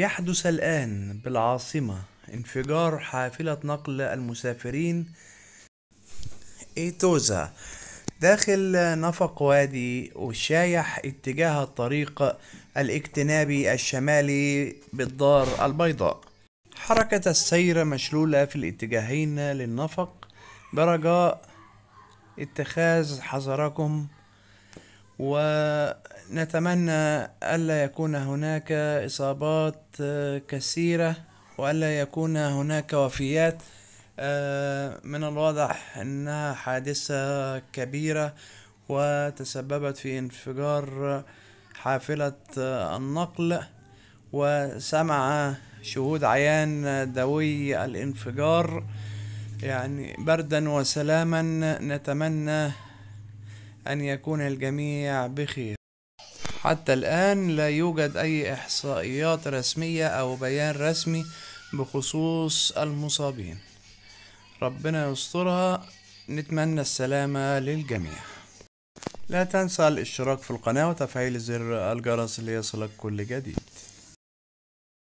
يحدث الآن بالعاصمة انفجار حافلة نقل المسافرين إيتوزا داخل نفق وادي وشايح اتجاه الطريق الاجتنابي الشمالي بالدار البيضاء حركة السير مشلولة في الاتجاهين للنفق برجاء اتخاذ حذركم و نتمنى ألا يكون هناك إصابات آه، كثيرة وألا يكون هناك وفيات آه، من الواضح أنها حادثة كبيرة وتسببت في انفجار حافلة آه، النقل وسمع شهود عيان دوي الانفجار يعني بردا وسلاما نتمنى أن يكون الجميع بخير حتى الآن لا يوجد أي إحصائيات رسمية أو بيان رسمي بخصوص المصابين ربنا يسترها نتمنى السلامة للجميع لا تنسى الاشتراك في القناة وتفعيل زر الجرس ليصلك كل جديد